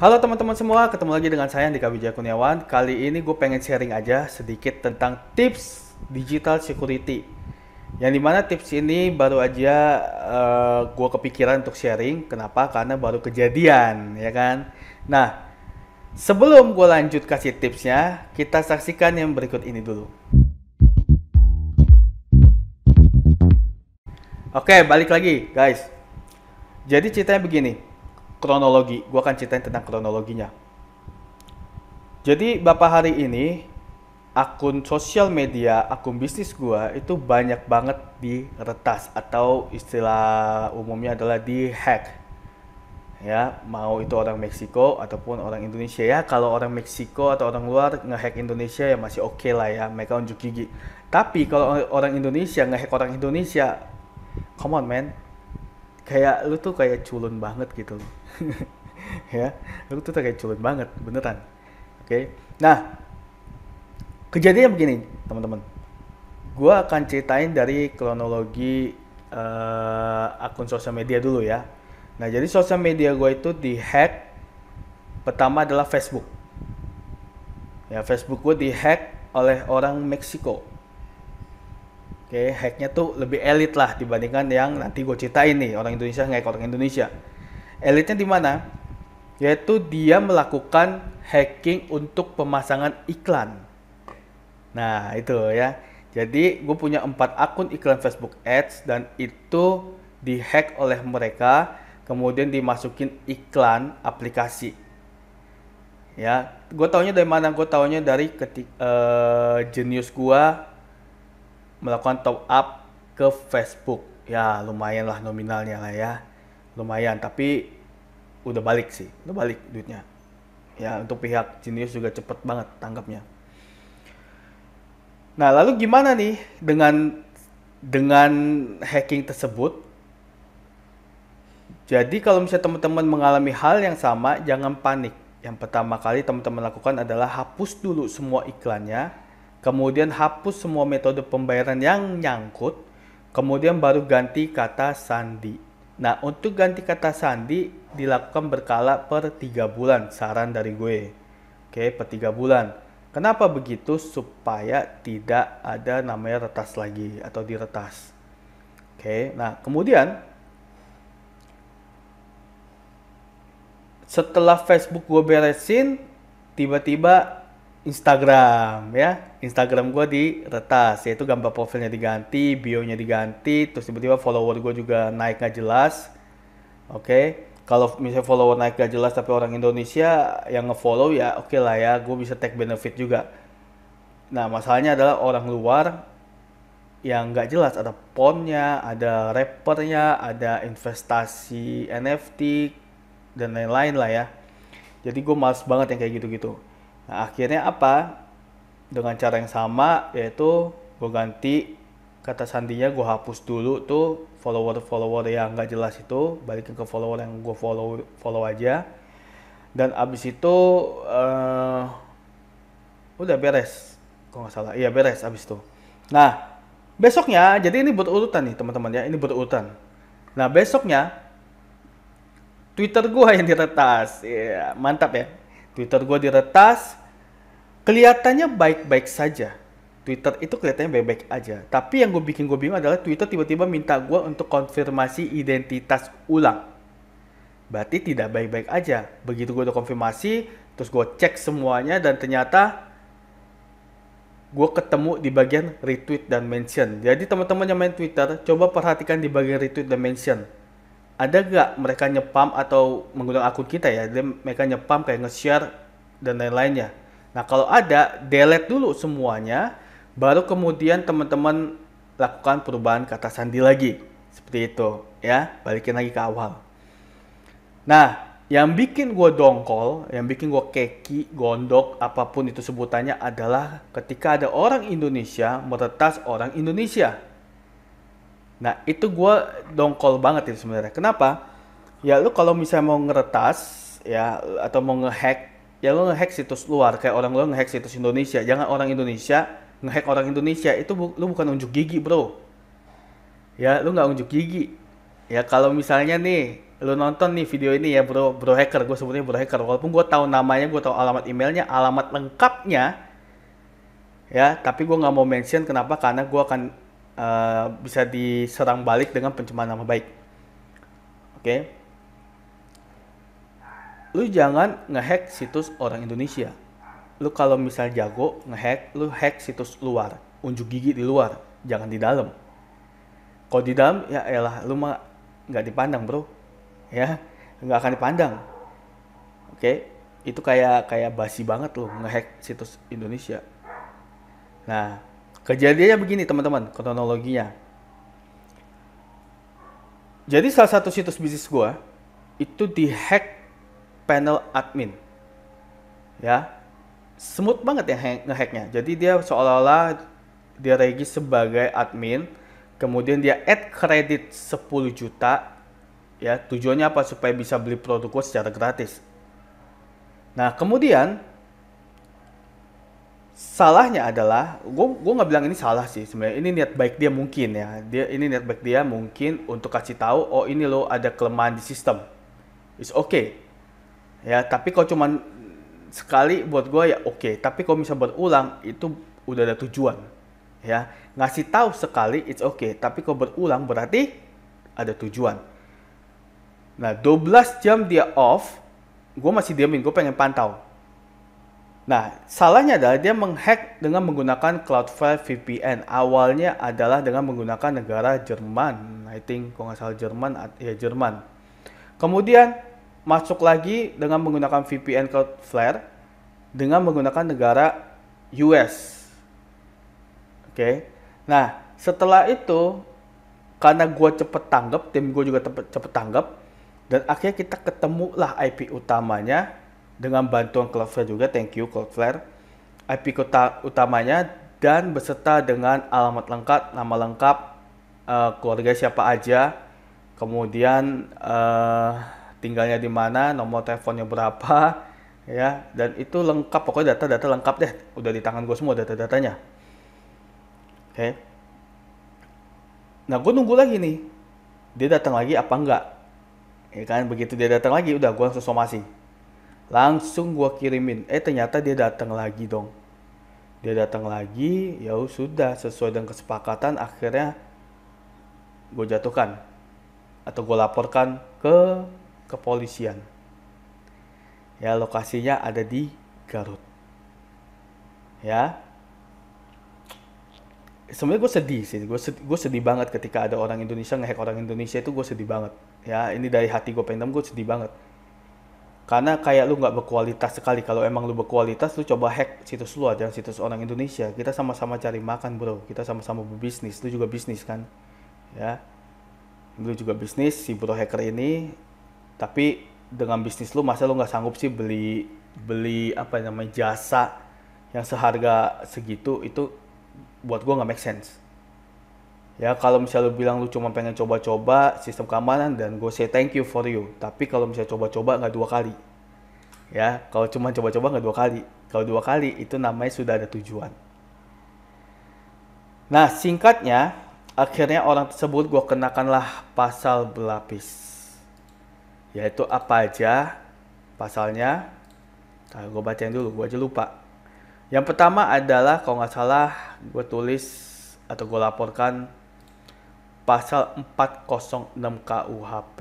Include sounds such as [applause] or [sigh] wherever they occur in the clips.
Halo teman-teman semua, ketemu lagi dengan saya Andika Wijaya Kuniawan. Kali ini gue pengen sharing aja sedikit tentang tips digital security. Yang dimana tips ini baru aja uh, eh, gue kepikiran untuk sharing. Kenapa? Karena baru kejadian, ya kan? Nah, sebelum gue lanjut kasih tipsnya, kita saksikan yang berikut ini dulu. Oke, balik lagi guys. Jadi ceritanya begini kronologi. Gue akan ceritain tentang kronologinya. Jadi bapak hari ini akun sosial media, akun bisnis gue itu banyak banget di retas atau istilah umumnya adalah di hack. Ya, mau itu orang Meksiko ataupun orang Indonesia ya. Kalau orang Meksiko atau orang luar ngehack Indonesia ya masih oke okay lah ya, mereka unjuk gigi. Tapi kalau orang Indonesia ngehack orang Indonesia, come on man, kayak lu tuh kayak culun banget gitu loh [laughs] ya lu tuh kayak culut banget beneran oke okay? nah kejadiannya begini teman-teman gue akan ceritain dari kronologi uh, akun sosial media dulu ya nah jadi sosial media gue itu di hack pertama adalah Facebook ya Facebook gue di hack oleh orang Meksiko Oke, okay, hacknya tuh lebih elit lah dibandingkan yang nanti gue ceritain nih orang Indonesia nggak orang Indonesia. Elitnya di mana? Yaitu dia melakukan hacking untuk pemasangan iklan. Nah, itu ya. Jadi, gue punya empat akun iklan Facebook Ads dan itu dihack oleh mereka, kemudian dimasukin iklan aplikasi. Ya, gue taunya dari mana? Gue taunya dari ketik uh, eh, jenius gue melakukan top up ke Facebook. Ya, lumayan lah nominalnya lah ya lumayan tapi udah balik sih udah balik duitnya ya untuk pihak jenius juga cepet banget tanggapnya nah lalu gimana nih dengan dengan hacking tersebut jadi kalau misalnya teman-teman mengalami hal yang sama jangan panik yang pertama kali teman-teman lakukan adalah hapus dulu semua iklannya kemudian hapus semua metode pembayaran yang nyangkut kemudian baru ganti kata sandi Nah, untuk ganti kata sandi dilakukan berkala per 3 bulan, saran dari gue. Oke, per 3 bulan. Kenapa begitu? Supaya tidak ada namanya retas lagi atau diretas. Oke, nah kemudian setelah Facebook gue beresin, tiba-tiba Instagram ya. Instagram gue di retas yaitu gambar profilnya diganti, bio-nya diganti, terus tiba-tiba follower gue juga naik gak jelas. Oke, okay. kalau misalnya follower naik gak jelas tapi orang Indonesia yang ngefollow ya oke okay lah ya, gue bisa take benefit juga. Nah masalahnya adalah orang luar yang nggak jelas ada ponnya, ada rappernya, ada investasi NFT dan lain-lain lah ya. Jadi gue males banget yang kayak gitu-gitu Nah, akhirnya apa? Dengan cara yang sama yaitu gue ganti kata sandinya gue hapus dulu tuh follower-follower yang nggak jelas itu balikin ke follower yang gue follow follow aja dan abis itu uh, udah beres Kok nggak salah iya beres abis itu nah besoknya jadi ini urutan nih teman-teman ya ini urutan nah besoknya Twitter gue [laughs] yang diretas yeah, mantap ya Twitter gue diretas, kelihatannya baik-baik saja. Twitter itu kelihatannya baik-baik aja. Tapi yang gue bikin gue bingung adalah Twitter tiba-tiba minta gue untuk konfirmasi identitas ulang. Berarti tidak baik-baik aja. Begitu gue udah konfirmasi, terus gue cek semuanya dan ternyata gue ketemu di bagian retweet dan mention. Jadi teman-teman yang main Twitter, coba perhatikan di bagian retweet dan mention ada gak mereka nyepam atau menggunakan akun kita ya dia, mereka nyepam kayak nge-share dan lain-lainnya nah kalau ada delete dulu semuanya baru kemudian teman-teman lakukan perubahan kata sandi lagi seperti itu ya balikin lagi ke awal nah yang bikin gue dongkol, yang bikin gue keki, gondok, apapun itu sebutannya adalah ketika ada orang Indonesia meretas orang Indonesia. Nah itu gue dongkol banget itu sebenarnya. Kenapa? Ya lu kalau misalnya mau ngeretas ya atau mau ngehack, ya lu ngehack situs luar kayak orang lu ngehack situs Indonesia. Jangan orang Indonesia ngehack orang Indonesia itu bu lu bukan unjuk gigi bro. Ya lu nggak unjuk gigi. Ya kalau misalnya nih lu nonton nih video ini ya bro bro hacker gue sebutnya bro hacker walaupun gue tahu namanya gue tahu alamat emailnya alamat lengkapnya ya tapi gue nggak mau mention kenapa karena gue akan uh, bisa diserang balik dengan pencemaran nama baik. Oke. Okay? Lu jangan ngehack situs orang Indonesia. Lu kalau misal jago ngehack, lu hack situs luar. Unjuk gigi di luar, jangan di dalam. Kalau di dalam ya elah lu mah nggak dipandang, Bro. Ya, nggak akan dipandang. Oke. Okay? Itu kayak kayak basi banget lu ngehack situs Indonesia. Nah, Kejadiannya begini teman-teman, kronologinya. Jadi salah satu situs bisnis gue itu dihack panel admin. Ya, smooth banget ya ngehacknya. Jadi dia seolah-olah dia regis sebagai admin, kemudian dia add kredit 10 juta. Ya, tujuannya apa? Supaya bisa beli produk gue secara gratis. Nah, kemudian salahnya adalah gue gue nggak bilang ini salah sih sebenarnya ini niat baik dia mungkin ya dia ini niat baik dia mungkin untuk kasih tahu oh ini lo ada kelemahan di sistem is oke okay. ya tapi kalau cuman sekali buat gue ya oke okay. tapi kalau bisa buat ulang itu udah ada tujuan ya ngasih tahu sekali it's okay tapi kalau berulang berarti ada tujuan nah 12 jam dia off gue masih diamin gue pengen pantau Nah, salahnya adalah dia menghack dengan menggunakan Cloudflare VPN. Awalnya adalah dengan menggunakan negara Jerman, I think kalau nggak salah Jerman, ya Jerman. Kemudian masuk lagi dengan menggunakan VPN Cloudflare dengan menggunakan negara US. Oke. Okay. Nah, setelah itu karena gue cepet tanggap, tim gue juga cepet, cepet tanggap, dan akhirnya kita ketemulah IP utamanya dengan bantuan Cloudflare juga. Thank you Cloudflare. IP kota utamanya dan beserta dengan alamat lengkap, nama lengkap, uh, keluarga siapa aja, kemudian uh, tinggalnya di mana, nomor teleponnya berapa, ya, dan itu lengkap pokoknya data-data lengkap deh, udah di tangan gue semua data-datanya. Oke. Okay. Nah, gue nunggu lagi nih. Dia datang lagi apa enggak? Ya kan, begitu dia datang lagi, udah gue langsung somasi langsung gue kirimin eh ternyata dia datang lagi dong dia datang lagi ya sudah sesuai dengan kesepakatan akhirnya gue jatuhkan atau gue laporkan ke kepolisian ya lokasinya ada di Garut ya sebenarnya gue sedih sih gue sedih, gue sedih banget ketika ada orang Indonesia ngehack orang Indonesia itu gue sedih banget ya ini dari hati gue pendam gue sedih banget karena kayak lu nggak berkualitas sekali kalau emang lu berkualitas lu coba hack situs lu aja situs orang Indonesia kita sama-sama cari makan bro kita sama-sama berbisnis lu juga bisnis kan ya lu juga bisnis si bro hacker ini tapi dengan bisnis lu masa lu nggak sanggup sih beli beli apa namanya jasa yang seharga segitu itu buat gua nggak make sense ya kalau misalnya lu bilang lu cuma pengen coba-coba sistem keamanan dan gue say thank you for you tapi kalau misalnya coba-coba nggak dua kali ya kalau cuma coba-coba nggak dua kali kalau dua kali itu namanya sudah ada tujuan nah singkatnya akhirnya orang tersebut gue kenakanlah pasal berlapis yaitu apa aja pasalnya nah, gue bacain dulu gue aja lupa yang pertama adalah kalau nggak salah gue tulis atau gue laporkan pasal 406 KUHP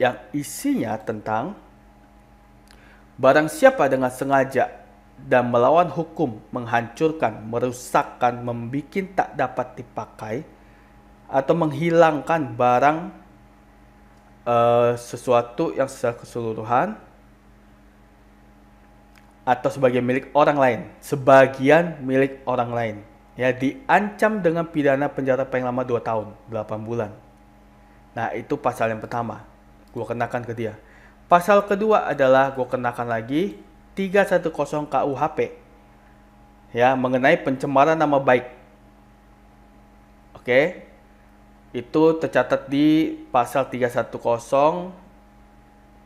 yang isinya tentang barang siapa dengan sengaja dan melawan hukum menghancurkan, merusakkan, membuat tak dapat dipakai atau menghilangkan barang uh, sesuatu yang secara keseluruhan atau sebagai milik orang lain, sebagian milik orang lain ya diancam dengan pidana penjara paling lama 2 tahun, 8 bulan. Nah, itu pasal yang pertama. Gue kenakan ke dia. Pasal kedua adalah gue kenakan lagi 310 KUHP. Ya, mengenai pencemaran nama baik. Oke. Itu tercatat di pasal 310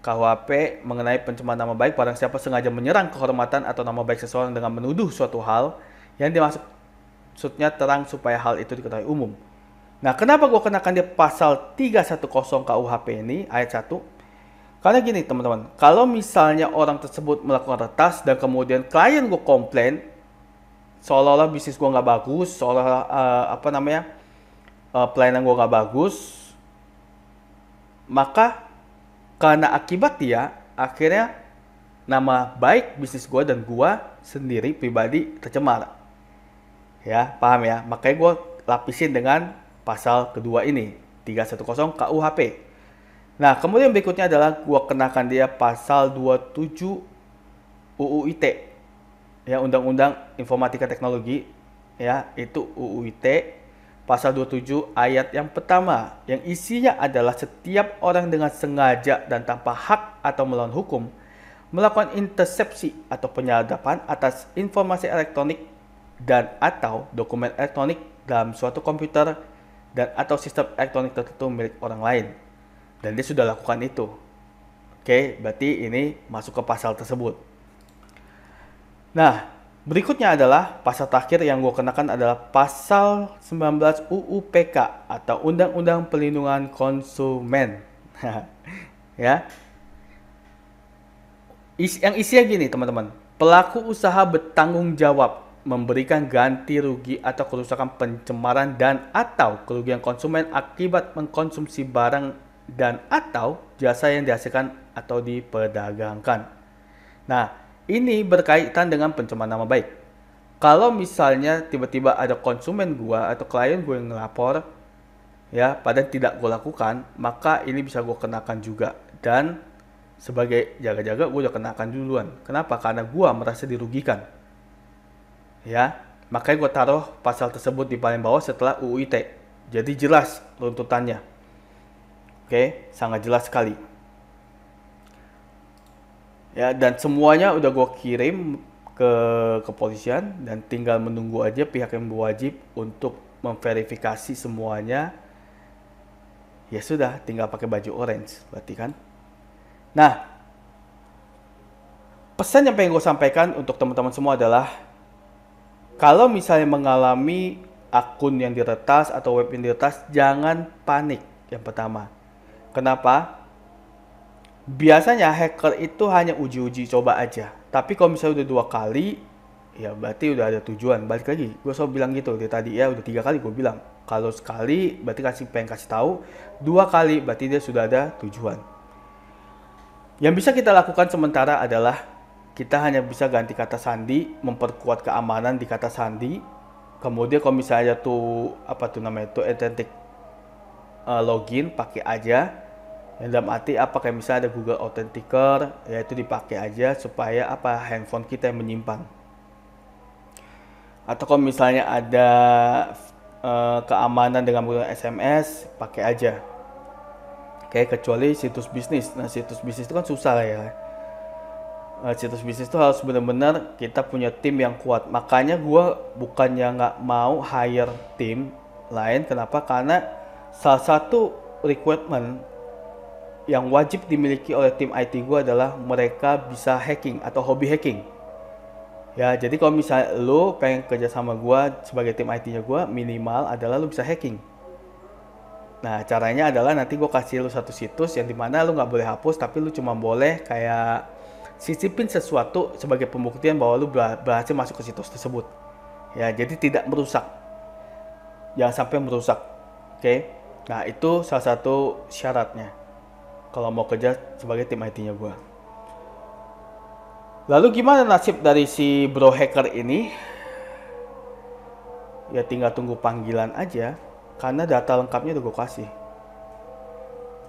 KUHP mengenai pencemaran nama baik barang siapa sengaja menyerang kehormatan atau nama baik seseorang dengan menuduh suatu hal yang dimaksud maksudnya terang supaya hal itu diketahui umum. Nah, kenapa gue kenakan dia pasal 310 KUHP ini, ayat 1? Karena gini teman-teman, kalau misalnya orang tersebut melakukan retas dan kemudian klien gue komplain, seolah-olah bisnis gue nggak bagus, seolah-olah uh, apa namanya, uh, pelayanan gue nggak bagus, maka karena akibat dia, akhirnya nama baik bisnis gue dan gue sendiri pribadi tercemar ya paham ya makanya gue lapisin dengan pasal kedua ini 310 KUHP nah kemudian berikutnya adalah gue kenakan dia pasal 27 UU ITE ya Undang-Undang Informatika Teknologi ya itu UU ITE pasal 27 ayat yang pertama yang isinya adalah setiap orang dengan sengaja dan tanpa hak atau melawan hukum melakukan intersepsi atau penyadapan atas informasi elektronik dan atau dokumen elektronik dalam suatu komputer dan atau sistem elektronik tertentu milik orang lain. Dan dia sudah lakukan itu. Oke, berarti ini masuk ke pasal tersebut. Nah, berikutnya adalah pasal terakhir yang gue kenakan adalah pasal 19 UU PK atau Undang-Undang Pelindungan Konsumen. [laughs] ya. Is yang isinya gini, teman-teman. Pelaku usaha bertanggung jawab memberikan ganti rugi atau kerusakan pencemaran dan atau kerugian konsumen akibat mengkonsumsi barang dan atau jasa yang dihasilkan atau diperdagangkan. Nah, ini berkaitan dengan pencemaran nama baik. Kalau misalnya tiba-tiba ada konsumen gua atau klien gue yang ngelapor, ya, padahal tidak gue lakukan, maka ini bisa gue kenakan juga. Dan sebagai jaga-jaga gue udah kenakan duluan. Kenapa? Karena gua merasa dirugikan ya makanya gue taruh pasal tersebut di paling bawah setelah UU ITE jadi jelas runtutannya oke sangat jelas sekali ya dan semuanya udah gue kirim ke kepolisian dan tinggal menunggu aja pihak yang berwajib untuk memverifikasi semuanya ya sudah tinggal pakai baju orange berarti kan nah pesan yang pengen gue sampaikan untuk teman-teman semua adalah kalau misalnya mengalami akun yang diretas atau web yang diretas, jangan panik yang pertama. Kenapa? Biasanya hacker itu hanya uji-uji coba aja. Tapi kalau misalnya udah dua kali, ya berarti udah ada tujuan. Balik lagi, gue selalu bilang gitu dari tadi ya udah tiga kali gue bilang. Kalau sekali berarti kasih pengen kasih tahu, dua kali berarti dia sudah ada tujuan. Yang bisa kita lakukan sementara adalah kita hanya bisa ganti kata sandi, memperkuat keamanan di kata sandi. Kemudian kalau misalnya tuh apa tuh namanya itu authentic uh, login pakai aja. Yang dalam arti apa kayak misalnya ada Google Authenticator, yaitu dipakai aja supaya apa handphone kita yang menyimpan. Atau kalau misalnya ada uh, keamanan dengan menggunakan SMS, pakai aja. Oke, kecuali situs bisnis. Nah, situs bisnis itu kan susah ya Eh, situs bisnis itu harus benar-benar kita punya tim yang kuat. Makanya gue bukannya nggak mau hire tim lain. Kenapa? Karena salah satu requirement yang wajib dimiliki oleh tim IT gue adalah mereka bisa hacking atau hobi hacking. Ya, jadi kalau misalnya lo pengen kerja sama gue sebagai tim IT-nya gue, minimal adalah lo bisa hacking. Nah, caranya adalah nanti gue kasih lo satu situs yang dimana lo nggak boleh hapus, tapi lo cuma boleh kayak sisipin sesuatu sebagai pembuktian bahwa lu berhasil masuk ke situs tersebut. Ya, jadi tidak merusak. Jangan sampai merusak. Oke. Okay? Nah, itu salah satu syaratnya. Kalau mau kerja sebagai tim IT-nya gua. Lalu gimana nasib dari si bro hacker ini? Ya tinggal tunggu panggilan aja karena data lengkapnya udah gue kasih.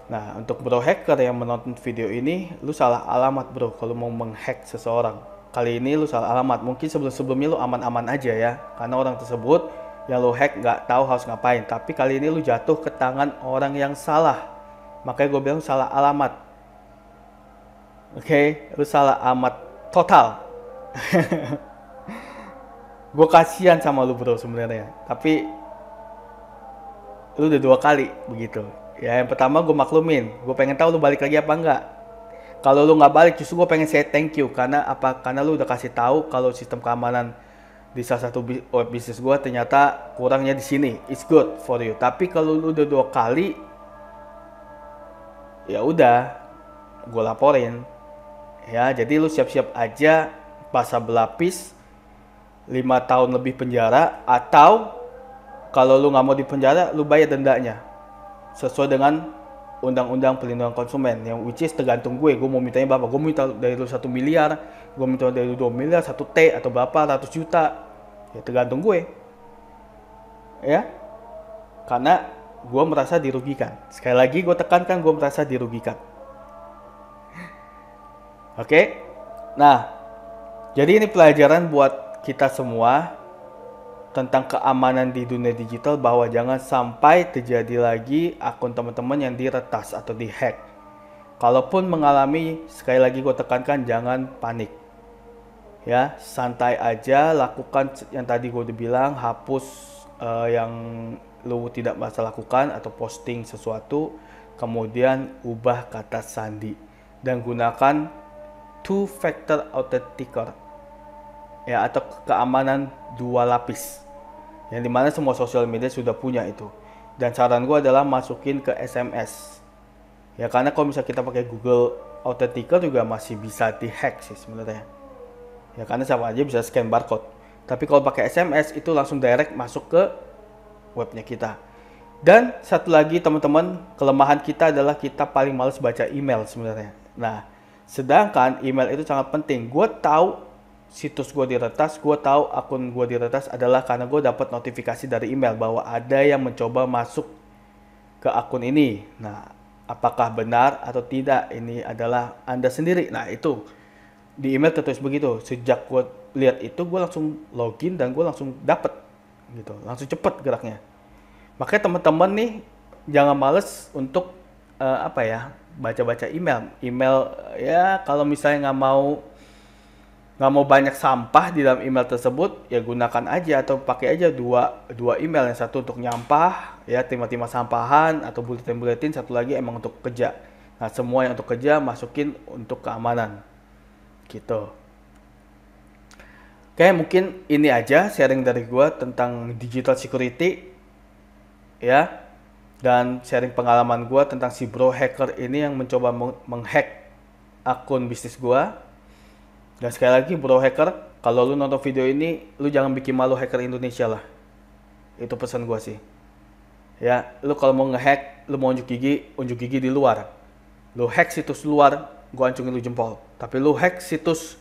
Nah, untuk bro hacker yang menonton video ini, lu salah alamat bro kalau mau menghack seseorang. Kali ini lu salah alamat, mungkin sebelum-sebelumnya lu aman-aman aja ya, karena orang tersebut yang lu hack nggak tahu harus ngapain. Tapi kali ini lu jatuh ke tangan orang yang salah. Makanya gue bilang salah alamat. Oke, okay? lu salah alamat total. [laughs] gue kasihan sama lu bro sebenarnya, tapi lu udah dua kali begitu ya yang pertama gue maklumin gue pengen tahu lu balik lagi apa enggak kalau lu nggak balik justru gue pengen saya thank you karena apa karena lu udah kasih tahu kalau sistem keamanan di salah satu web oh, bisnis gue ternyata kurangnya di sini it's good for you tapi kalau lu udah dua kali ya udah gue laporin ya jadi lu siap-siap aja pasal berlapis lima tahun lebih penjara atau kalau lu nggak mau di penjara lu bayar dendanya sesuai dengan undang-undang perlindungan konsumen yang which is tergantung gue gue mau mintanya berapa gue minta dari lu satu miliar gue minta dari lu dua miliar satu t atau berapa ratus juta ya tergantung gue ya karena gue merasa dirugikan sekali lagi gue tekankan gue merasa dirugikan oke okay? nah jadi ini pelajaran buat kita semua tentang keamanan di dunia digital bahwa jangan sampai terjadi lagi akun teman-teman yang diretas atau dihack. Kalaupun mengalami, sekali lagi gue tekankan jangan panik. Ya, santai aja, lakukan yang tadi gue udah bilang, hapus uh, yang lu tidak merasa lakukan atau posting sesuatu, kemudian ubah kata sandi dan gunakan two factor authenticator ya atau keamanan dua lapis yang dimana semua sosial media sudah punya itu dan saran gue adalah masukin ke SMS ya karena kalau misalnya kita pakai Google Authenticator juga masih bisa dihack sih sebenarnya ya karena siapa aja bisa scan barcode tapi kalau pakai SMS itu langsung direct masuk ke webnya kita dan satu lagi teman-teman kelemahan kita adalah kita paling males baca email sebenarnya nah sedangkan email itu sangat penting gue tahu situs gue diretas, gue tahu akun gue diretas adalah karena gue dapat notifikasi dari email bahwa ada yang mencoba masuk ke akun ini. Nah, apakah benar atau tidak ini adalah Anda sendiri. Nah, itu di email tertulis begitu. Sejak gue lihat itu, gue langsung login dan gue langsung dapet gitu, langsung cepet geraknya. Makanya teman-teman nih jangan males untuk uh, apa ya baca-baca email. Email ya kalau misalnya nggak mau nggak mau banyak sampah di dalam email tersebut ya gunakan aja atau pakai aja dua dua email yang satu untuk nyampah ya tema-tema sampahan atau bulletin-bulletin satu lagi emang untuk kerja nah semua yang untuk kerja masukin untuk keamanan gitu oke mungkin ini aja sharing dari gua tentang digital security ya dan sharing pengalaman gua tentang si bro hacker ini yang mencoba menghack akun bisnis gua dan sekali lagi bro hacker, kalau lu nonton video ini, lu jangan bikin malu hacker Indonesia lah. Itu pesan gua sih. Ya, lu kalau mau ngehack, lu mau unjuk gigi, unjuk gigi di luar. Lu hack situs luar, gua ancungin lu jempol. Tapi lu hack situs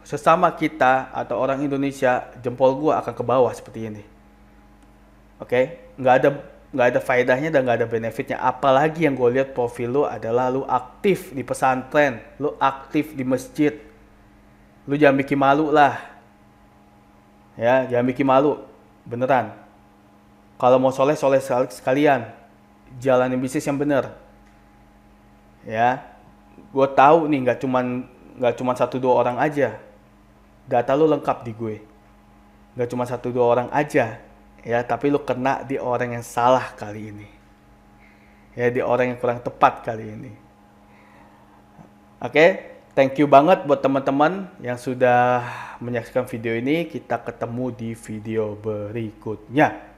sesama kita atau orang Indonesia, jempol gua akan ke bawah seperti ini. Oke, okay? nggak ada nggak ada faedahnya dan nggak ada benefitnya. Apalagi yang gue lihat profil lu adalah lu aktif di pesantren, lu aktif di masjid, lu jangan bikin malu lah ya jangan bikin malu beneran kalau mau soleh soleh sekalian jalanin bisnis yang bener ya gue tahu nih gak cuman gak cuman satu dua orang aja data lu lengkap di gue Gak cuma satu dua orang aja ya tapi lu kena di orang yang salah kali ini ya di orang yang kurang tepat kali ini oke okay? Thank you banget buat teman-teman yang sudah menyaksikan video ini. Kita ketemu di video berikutnya.